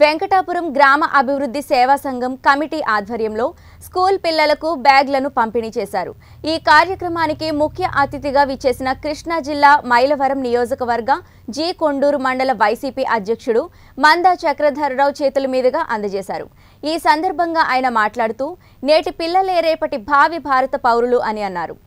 వెంకటాపురం గ్రామ అభివృద్ధి సేవా సంఘం కమిటీ ఆధ్వర్యంలో స్కూల్ పిల్లలకు బ్యాగ్లను పంపిణీ చేశారు ఈ కార్యక్రమానికి ముఖ్య అతిథిగా విచ్చేసిన కృష్ణా జిల్లా మైలవరం నియోజకవర్గ జి కొండూరు మండల వైసీపీ అధ్యక్షుడు మందా చక్రధరరావు చేతుల మీదుగా అందజేశారు ఈ సందర్భంగా ఆయన మాట్లాడుతూ నేటి పిల్లలే రేపటి భావి భారత పౌరులు అని అన్నారు